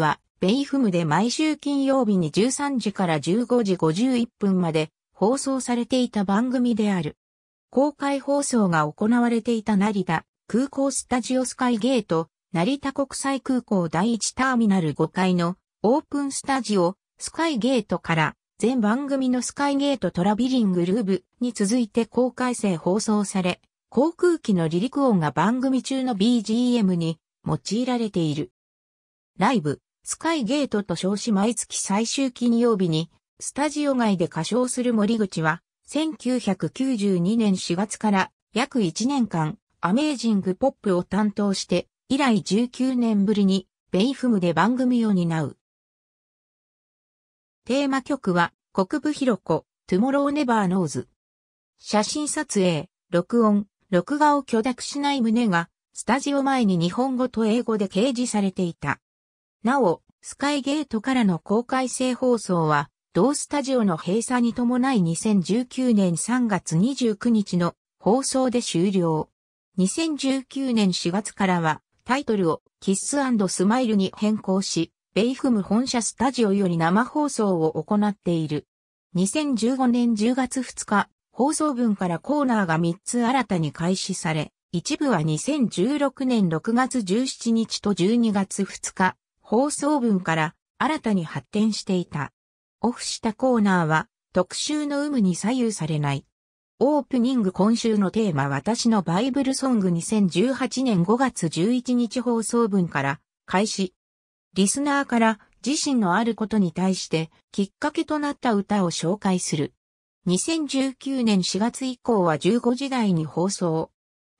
は、ベイフムで毎週金曜日に13時から15時51分まで放送されていた番組である。公開放送が行われていた成田空港スタジオスカイゲート、成田国際空港第1ターミナル5階のオープンスタジオスカイゲートから全番組のスカイゲートトラビリングルーブに続いて公開生放送され、航空機の離陸音が番組中の BGM に用いられている。ライブ、スカイゲートと称し毎月最終金曜日に、スタジオ外で歌唱する森口は、1992年4月から約1年間、アメージングポップを担当して、以来19年ぶりに、ベイフムで番組を担う。テーマ曲は、国部ひろこ、トゥモローネバーノーズ。写真撮影、録音、録画を許諾しない旨が、スタジオ前に日本語と英語で掲示されていた。なお、スカイゲートからの公開性放送は、同スタジオの閉鎖に伴い2019年3月29日の放送で終了。2019年4月からは、タイトルをキッススマイルに変更し、ベイフム本社スタジオより生放送を行っている。2015年10月2日、放送分からコーナーが3つ新たに開始され、一部は2016年6月17日と12月2日、放送文から新たに発展していた。オフしたコーナーは特集の有無に左右されない。オープニング今週のテーマ私のバイブルソング2018年5月11日放送分から開始。リスナーから自身のあることに対してきっかけとなった歌を紹介する。2019年4月以降は15時台に放送。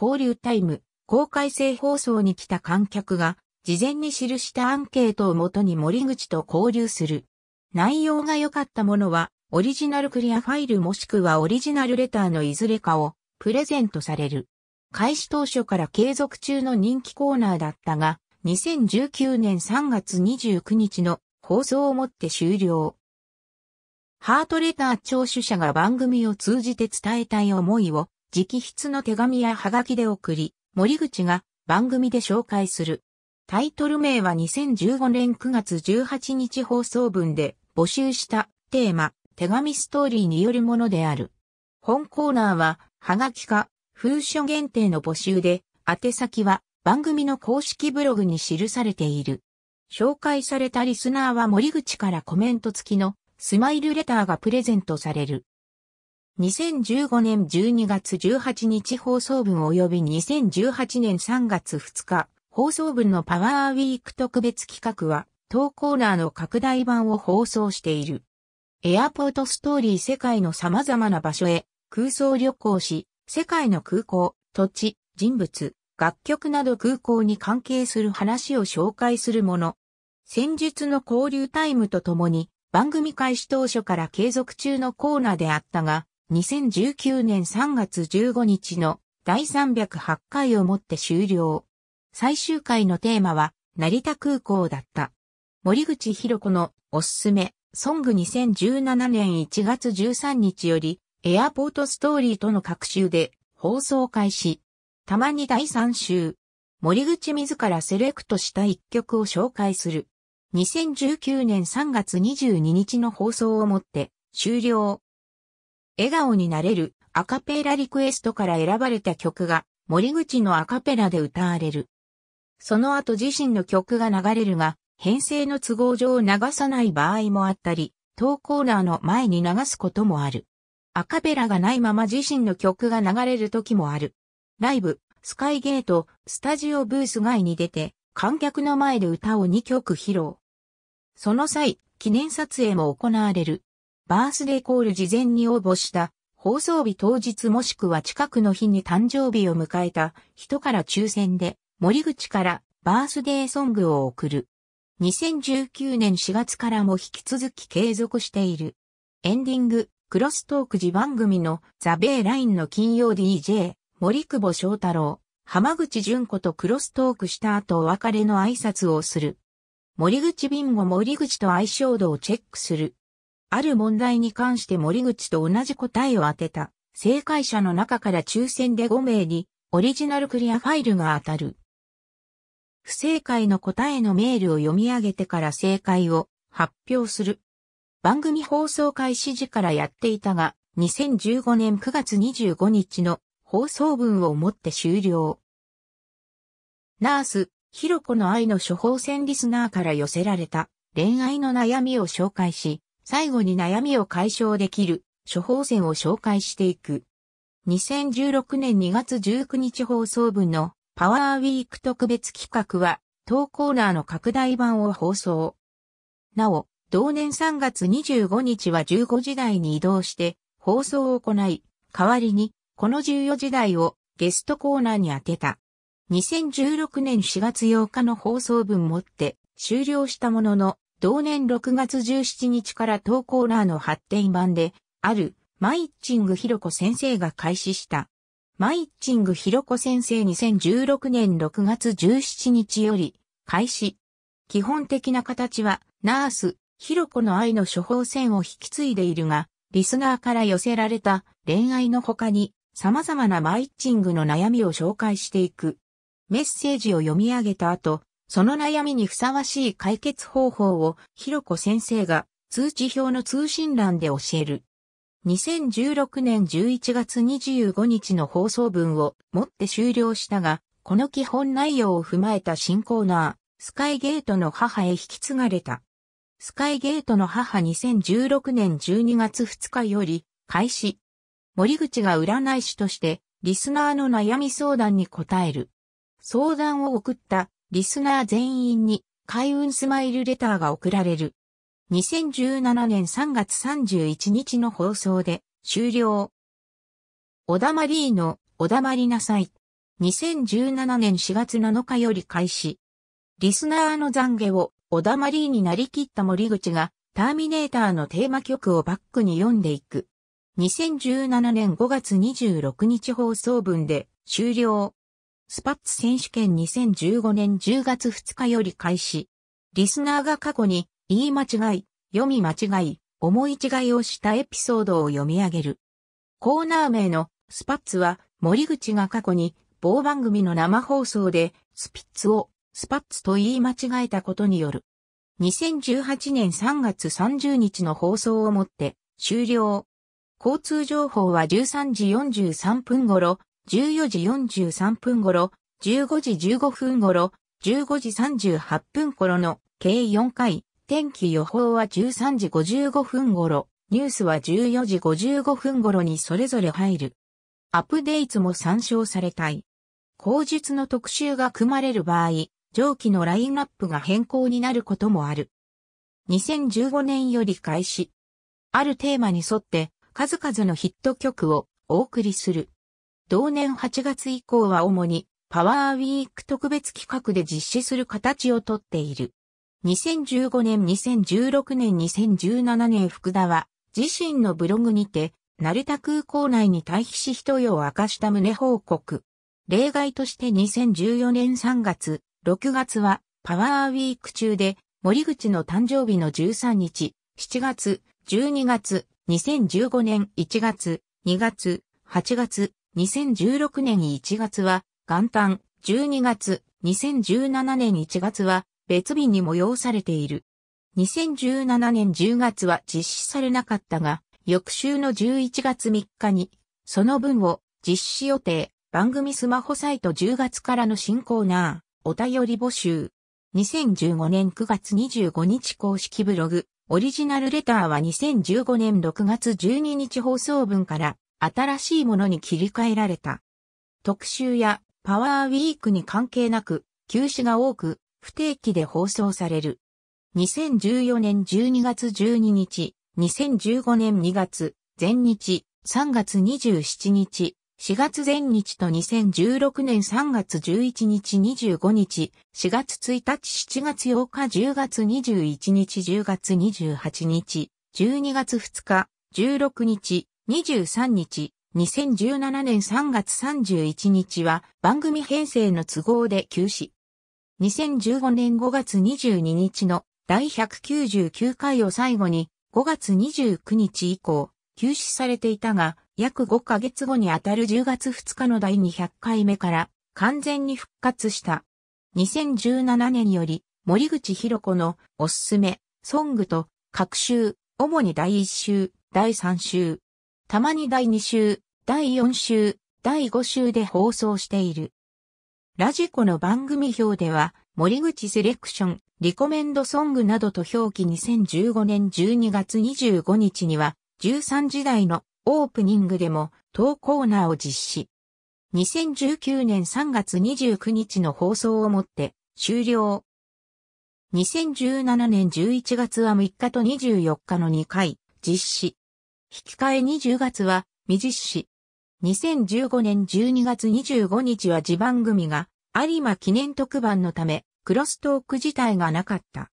交流タイム、公開制放送に来た観客が事前に記したアンケートをもとに森口と交流する。内容が良かったものは、オリジナルクリアファイルもしくはオリジナルレターのいずれかをプレゼントされる。開始当初から継続中の人気コーナーだったが、2019年3月29日の放送をもって終了。ハートレター聴取者が番組を通じて伝えたい思いを直筆の手紙やハガキで送り、森口が番組で紹介する。タイトル名は2015年9月18日放送分で募集したテーマ、手紙ストーリーによるものである。本コーナーは、はがきか、封書限定の募集で、宛先は番組の公式ブログに記されている。紹介されたリスナーは森口からコメント付きのスマイルレターがプレゼントされる。2015年12月18日放送分及び2018年3月2日放送分のパワーウィーク特別企画は、当コーナーの拡大版を放送している。エアポートストーリー世界の様々な場所へ空想旅行し、世界の空港、土地、人物、楽曲など空港に関係する話を紹介するもの。戦術の交流タイムとともに、番組開始当初から継続中のコーナーであったが、2019年3月15日の第308回をもって終了。最終回のテーマは、成田空港だった。森口博子のおすすめ、ソング2017年1月13日より、エアポートストーリーとの各週で放送開始。たまに第3週。森口自らセレクトした一曲を紹介する。2019年3月22日の放送をもって終了。笑顔になれるアカペラリクエストから選ばれた曲が森口のアカペラで歌われる。その後自身の曲が流れるが、編成の都合上流さない場合もあったり、当コーナーの前に流すこともある。アカペラがないまま自身の曲が流れる時もある。ライブ、スカイゲート、スタジオブース外に出て、観客の前で歌を2曲披露。その際、記念撮影も行われる。バースデーコール事前に応募した、放送日当日もしくは近くの日に誕生日を迎えた人から抽選で森口からバースデーソングを送る。2019年4月からも引き続き継続している。エンディング、クロストーク時番組のザ・ベイ・ラインの金曜 DJ、森久保翔太郎、浜口純子とクロストークした後お別れの挨拶をする。森口ビンゴ森口と相性度をチェックする。ある問題に関して森口と同じ答えを当てた、正解者の中から抽選で5名に、オリジナルクリアファイルが当たる。不正解の答えのメールを読み上げてから正解を発表する。番組放送開始時からやっていたが、2015年9月25日の放送分をもって終了。ナース、ひろこの愛の処方箋リスナーから寄せられた恋愛の悩みを紹介し、最後に悩みを解消できる処方箋を紹介していく。2016年2月19日放送分のパワーウィーク特別企画は当コーナーの拡大版を放送。なお、同年3月25日は15時台に移動して放送を行い、代わりにこの14時台をゲストコーナーに当てた。2016年4月8日の放送分もって終了したものの、同年6月17日から当コーナーの発展版で、あるマイッチングひろこ先生が開始したマイッチングひろこ先生2016年6月17日より開始。基本的な形は、ナース、ひろこの愛の処方箋を引き継いでいるが、リスナーから寄せられた恋愛の他に、様々なマイッチングの悩みを紹介していく。メッセージを読み上げた後、その悩みにふさわしい解決方法をひろこ先生が通知表の通信欄で教える。2016年11月25日の放送分をもって終了したが、この基本内容を踏まえた新コーナー、スカイゲートの母へ引き継がれた。スカイゲートの母2016年12月2日より開始。森口が占い師としてリスナーの悩み相談に答える。相談を送ったリスナー全員に開運スマイルレターが送られる。2017年3月31日の放送で終了。おだまりーの、おだまりなさい。2017年4月7日より開始。リスナーの懺悔を、おだまりーになりきった森口が、ターミネーターのテーマ曲をバックに読んでいく。2017年5月26日放送分で終了。スパッツ選手権2015年10月2日より開始。リスナーが過去に言い間違い、読み間違い、思い違いをしたエピソードを読み上げる。コーナー名のスパッツは森口が過去に某番組の生放送でスピッツをスパッツと言い間違えたことによる。2018年3月30日の放送をもって終了。交通情報は13時43分頃、14時43分頃、15時15分頃、15時38分頃の計4回天気予報は13時55分頃、ニュースは14時55分頃にそれぞれ入る。アップデートも参照されたい。後述の特集が組まれる場合、上記のラインナップが変更になることもある。2015年より開始。あるテーマに沿って数々のヒット曲をお送りする。同年8月以降は主にパワーウィーク特別企画で実施する形をとっている。2015年2016年2017年福田は自身のブログにて成田空港内に退避し人よを明かした旨報告。例外として2014年3月、6月はパワーウィーク中で森口の誕生日の13日、7月、12月、2015年1月、2月、8月、2016年1月は元旦、12月、2017年1月は別日に催されている。2017年10月は実施されなかったが、翌週の11月3日に、その分を実施予定、番組スマホサイト10月からの新コーナー、お便り募集。2015年9月25日公式ブログ、オリジナルレターは2015年6月12日放送分から新しいものに切り替えられた。特集やパワーウィークに関係なく、休止が多く、不定期で放送される。2014年12月12日、2015年2月、前日、3月27日、4月前日と2016年3月11日25日、4月1日7月8日10月21日10月28日、12月2日、16日、23日、2017年3月31日は番組編成の都合で休止。2015年5月22日の第199回を最後に5月29日以降、休止されていたが、約5ヶ月後にあたる10月2日の第200回目から完全に復活した。2017年より森口博子のおすすめ、ソングと各週、主に第1週、第3週、たまに第2週、第4週、第5週で放送している。ラジコの番組表では、森口セレクション、リコメンドソングなどと表記2015年12月25日には、13時台のオープニングでも当コーナーを実施。2019年3月29日の放送をもって終了。2017年11月は3日と24日の2回実施。引き換え20月は未実施。2015年12月25日は地番組が有馬記念特番のためクロストーク自体がなかった。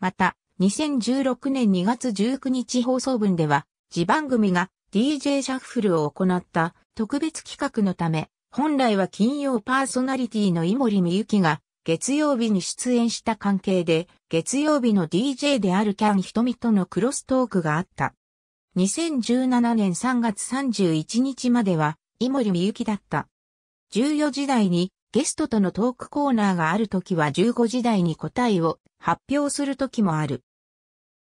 また、2016年2月19日放送分では、地番組が DJ シャッフルを行った特別企画のため、本来は金曜パーソナリティの井森美幸が月曜日に出演した関係で、月曜日の DJ であるキャン瞳とのクロストークがあった。2017年3月31日までは、井森美幸だった。14時台にゲストとのトークコーナーがあるときは15時台に答えを発表するときもある。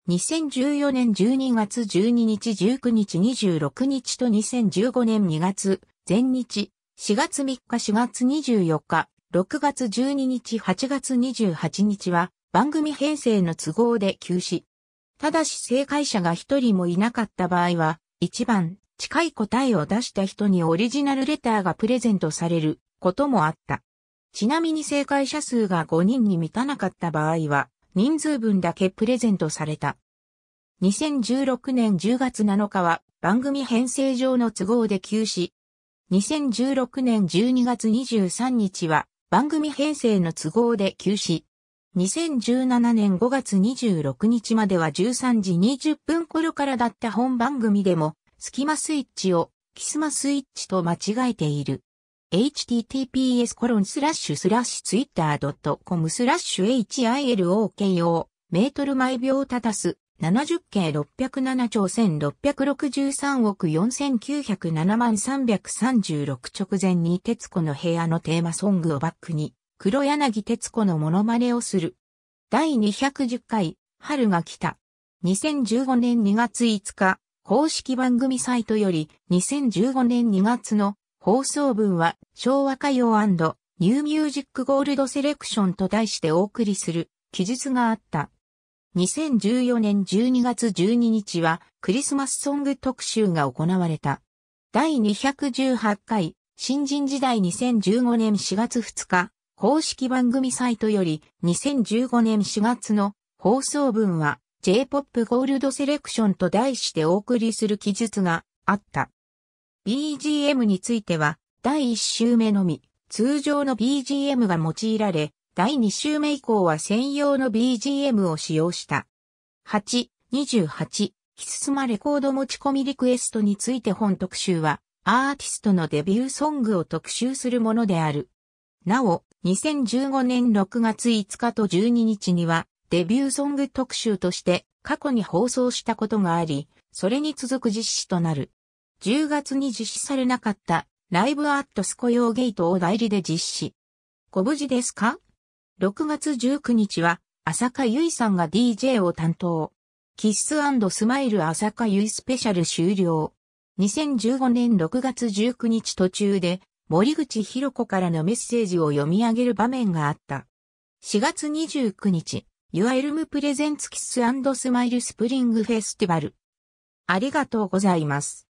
2014年12月12日19日26日と2015年2月全日4月3日4月24日6月12日8月28日は番組編成の都合で休止。ただし正解者が一人もいなかった場合は、一番近い答えを出した人にオリジナルレターがプレゼントされることもあった。ちなみに正解者数が5人に満たなかった場合は、人数分だけプレゼントされた。2016年10月7日は番組編成上の都合で休止。2016年12月23日は番組編成の都合で休止。2017年5月26日までは13時20分頃からだった本番組でも、スキマスイッチをキスマスイッチと間違えている。https コロンスラッシュスラッシュツイッター .com スラッシュ hiloko メートル毎秒たたす70計607兆1663億4907万336直前に徹子の部屋のテーマソングをバックに黒柳徹子のモノマネをする。第210回、春が来た。2015年2月5日、公式番組サイトより、2015年2月の放送分は、昭和歌謡ニューミュージックゴールドセレクションと題してお送りする記述があった。2014年12月12日はクリスマスソング特集が行われた。第218回新人時代2015年4月2日公式番組サイトより2015年4月の放送分は J-POP ゴールドセレクションと題してお送りする記述があった。BGM については第1週目のみ通常の BGM が用いられ、第2週目以降は専用の BGM を使用した。8、28、キススマレコード持ち込みリクエストについて本特集は、アーティストのデビューソングを特集するものである。なお、2015年6月5日と12日には、デビューソング特集として過去に放送したことがあり、それに続く実施となる。10月に実施されなかったライブアットスコヨーゲートを代理で実施。ご無事ですか ?6 月19日は浅香いさんが DJ を担当。キッススマイル浅香いスペシャル終了。2015年6月19日途中で森口博子からのメッセージを読み上げる場面があった。4月29日、ユアエルムプレゼンツキススマイルスプリングフェスティバル。ありがとうございます。